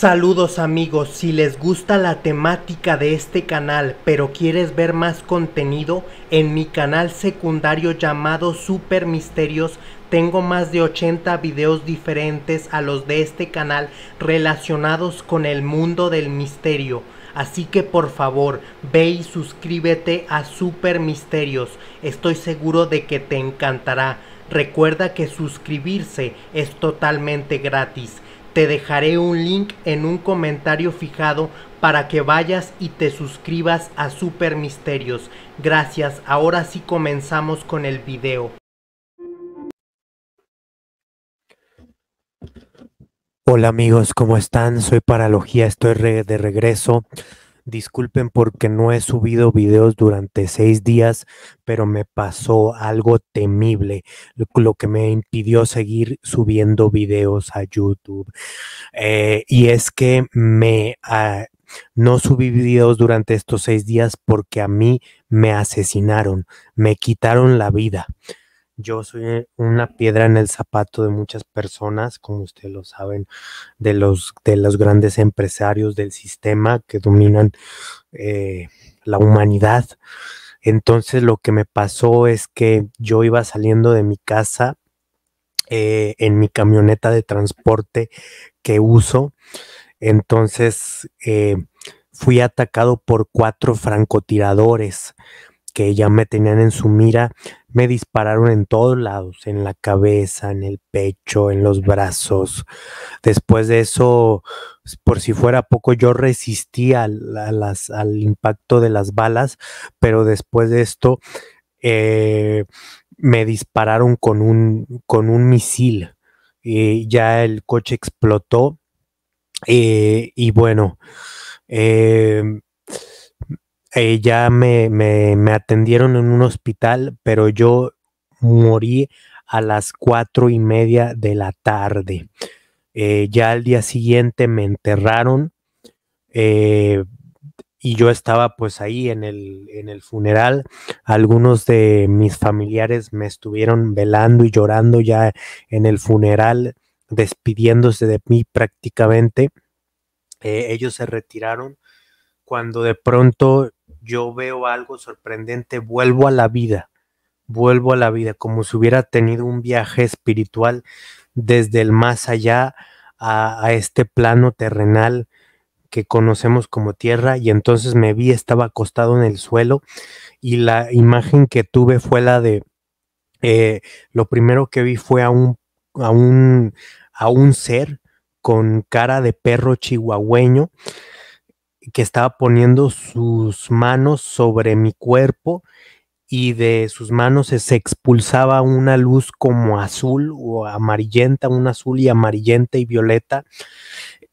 Saludos amigos, si les gusta la temática de este canal pero quieres ver más contenido, en mi canal secundario llamado Super Misterios tengo más de 80 videos diferentes a los de este canal relacionados con el mundo del misterio. Así que por favor, ve y suscríbete a Super Misterios. Estoy seguro de que te encantará. Recuerda que suscribirse es totalmente gratis. Te dejaré un link en un comentario fijado para que vayas y te suscribas a Super Misterios. Gracias, ahora sí comenzamos con el video. Hola amigos, ¿cómo están? Soy Paralogía, estoy de regreso Disculpen porque no he subido videos durante seis días, pero me pasó algo temible, lo que me impidió seguir subiendo videos a YouTube. Eh, y es que me... Ah, no subí videos durante estos seis días porque a mí me asesinaron, me quitaron la vida. Yo soy una piedra en el zapato de muchas personas, como ustedes lo saben, de los, de los grandes empresarios del sistema que dominan eh, la humanidad. Entonces lo que me pasó es que yo iba saliendo de mi casa eh, en mi camioneta de transporte que uso. Entonces eh, fui atacado por cuatro francotiradores que ya me tenían en su mira, me dispararon en todos lados, en la cabeza, en el pecho, en los brazos. Después de eso, pues, por si fuera poco, yo resistí al, a las, al impacto de las balas, pero después de esto eh, me dispararon con un, con un misil y ya el coche explotó. Eh, y bueno, eh, eh, ya me, me, me, atendieron en un hospital, pero yo morí a las cuatro y media de la tarde. Eh, ya al día siguiente me enterraron eh, y yo estaba pues ahí en el, en el funeral. Algunos de mis familiares me estuvieron velando y llorando ya en el funeral, despidiéndose de mí prácticamente. ellos se retiraron cuando de pronto yo veo algo sorprendente, vuelvo a la vida, vuelvo a la vida, como si hubiera tenido un viaje espiritual desde el más allá a, este plano terrenal que conocemos como tierra y entonces me vi, estaba acostado en el suelo y la imagen que tuve fue la de, eh, lo primero que vi fue a un, a un, a un ser con cara de perro chihuahueño que estaba poniendo sus manos sobre mi cuerpo y de sus manos se expulsaba una luz como azul o amarillenta, un azul y amarillenta y violeta.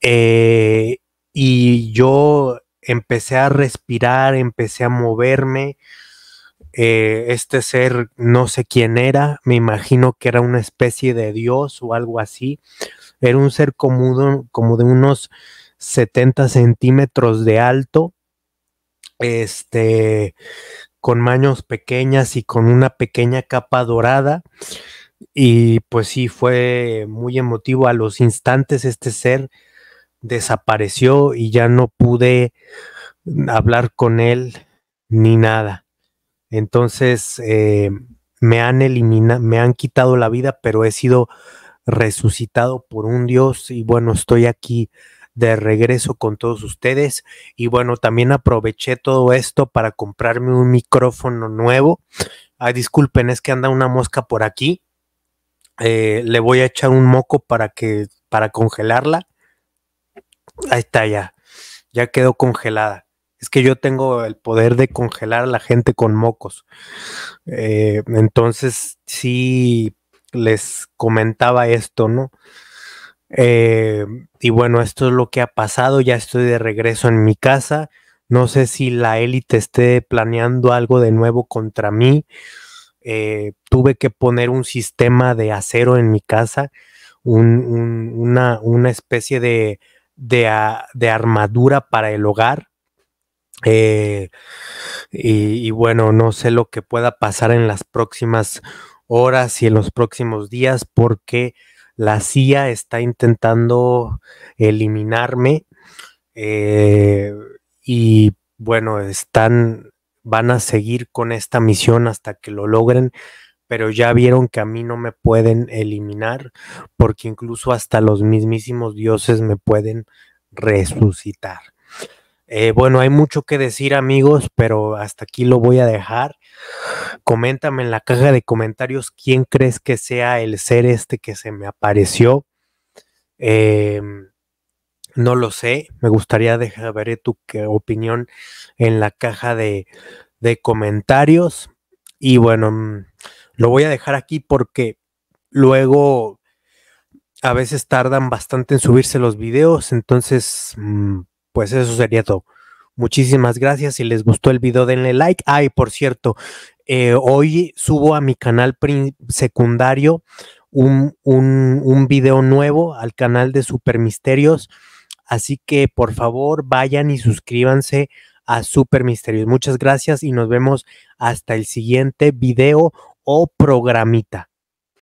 Eh, y yo empecé a respirar, empecé a moverme. Eh, este ser no sé quién era, me imagino que era una especie de dios o algo así. Era un ser como como de unos 70 centímetros de alto, este, con manos pequeñas y con una pequeña capa dorada. Y pues sí, fue muy emotivo. A los instantes este ser desapareció y ya no pude hablar con él ni nada. Entonces eh, me han eliminado, me han quitado la vida, pero he sido resucitado por un Dios y bueno, estoy aquí de regreso con todos ustedes. Y bueno, también aproveché todo esto para comprarme un micrófono nuevo. Ay, disculpen, es que anda una mosca por aquí. Eh, le voy a echar un moco para que para congelarla. Ahí está ya. Ya quedó congelada. Es que yo tengo el poder de congelar a la gente con mocos. Eh, entonces, sí les comentaba esto, ¿no? Eh, y bueno, esto es lo que ha pasado. Ya estoy de regreso en mi casa. No sé si la élite esté planeando algo de nuevo contra mí. Eh, tuve que poner un sistema de acero en mi casa, una, especie de, armadura para el hogar. Eh, y bueno, no sé lo que pueda pasar en las próximas horas y en los próximos días porque la CIA está intentando eliminarme eh, y bueno, están, van a seguir con esta misión hasta que lo logren, pero ya vieron que a mí no me pueden eliminar porque incluso hasta los mismísimos dioses me pueden resucitar. Eh, bueno, hay mucho que decir amigos, pero hasta aquí lo voy a dejar. Coméntame en la caja de comentarios quién crees que sea el ser este que se me apareció. Em, no lo sé, me gustaría dejar ver tu opinión en la caja de, comentarios. Y bueno, mm, lo voy a dejar aquí porque luego a veces tardan bastante en subirse los videos, entonces... Mm, pues eso sería todo. Muchísimas gracias. Si les gustó el video, denle like. Ay, por cierto, eh, hoy subo a mi canal secundario un, un, un, video nuevo al canal de Super Misterios. Así que por favor vayan y suscríbanse a Super Misterios. Muchas gracias y nos vemos hasta el siguiente video o programita.